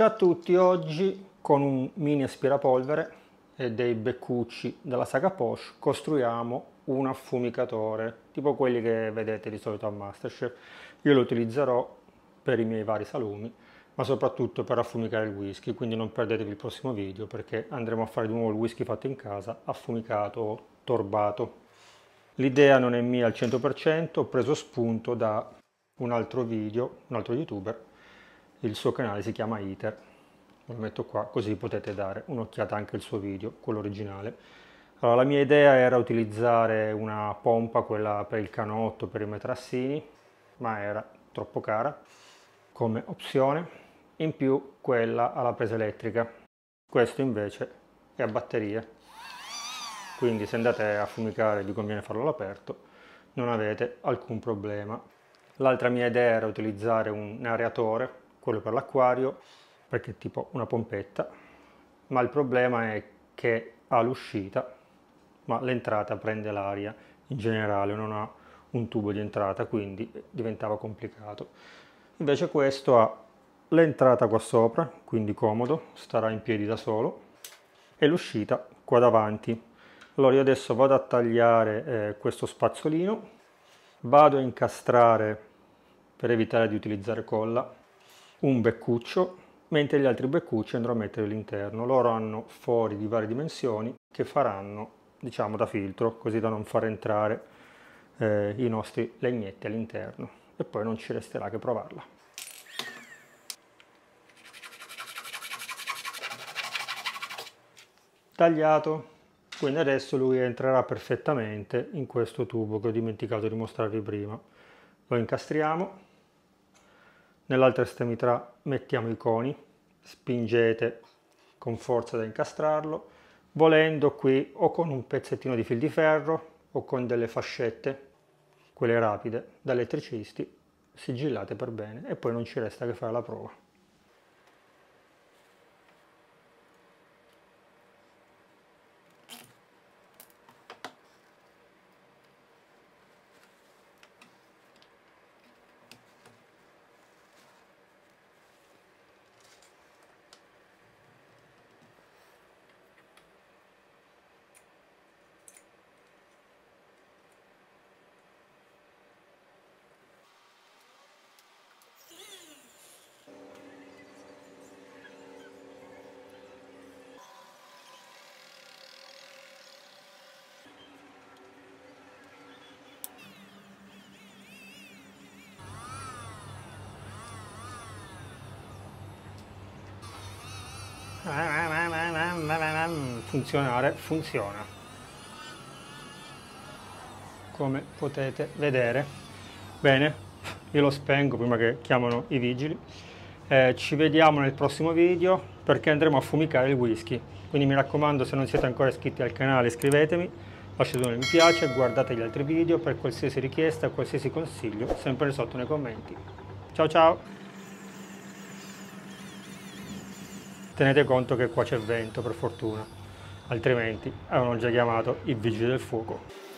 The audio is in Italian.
Ciao a tutti, oggi con un mini aspirapolvere e dei beccucci della saga Porsche costruiamo un affumicatore, tipo quelli che vedete di solito a Masterchef. Io lo utilizzerò per i miei vari salumi, ma soprattutto per affumicare il whisky, quindi non perdetevi il prossimo video perché andremo a fare di nuovo il whisky fatto in casa, affumicato o torbato. L'idea non è mia al 100%, ho preso spunto da un altro video, un altro youtuber il suo canale si chiama ITER, lo metto qua così potete dare un'occhiata anche al suo video, quello originale. Allora, la mia idea era utilizzare una pompa, quella per il canotto, per i matrassini, ma era troppo cara come opzione, in più quella alla presa elettrica. Questo invece è a batteria, quindi se andate a fumicare vi conviene farlo all'aperto, non avete alcun problema. L'altra mia idea era utilizzare un areatore quello per l'acquario, perché è tipo una pompetta, ma il problema è che ha l'uscita, ma l'entrata prende l'aria in generale, non ha un tubo di entrata, quindi diventava complicato. Invece questo ha l'entrata qua sopra, quindi comodo, starà in piedi da solo, e l'uscita qua davanti. Allora io adesso vado a tagliare eh, questo spazzolino, vado a incastrare per evitare di utilizzare colla un beccuccio, mentre gli altri beccucci andrò a mettere all'interno. Loro hanno fori di varie dimensioni che faranno, diciamo, da filtro, così da non far entrare eh, i nostri legnetti all'interno. E poi non ci resterà che provarla. Tagliato. Quindi adesso lui entrerà perfettamente in questo tubo che ho dimenticato di mostrarvi prima. Lo incastriamo Nell'altra estremità mettiamo i coni, spingete con forza da incastrarlo, volendo qui o con un pezzettino di fil di ferro o con delle fascette, quelle rapide, da elettricisti, sigillate per bene e poi non ci resta che fare la prova. funzionare funziona come potete vedere bene io lo spengo prima che chiamano i vigili eh, ci vediamo nel prossimo video perché andremo a fumicare il whisky quindi mi raccomando se non siete ancora iscritti al canale iscrivetemi lasciate un mi piace guardate gli altri video per qualsiasi richiesta qualsiasi consiglio sempre sotto nei commenti ciao ciao Tenete conto che qua c'è vento per fortuna, altrimenti avevano già chiamato i vigili del fuoco.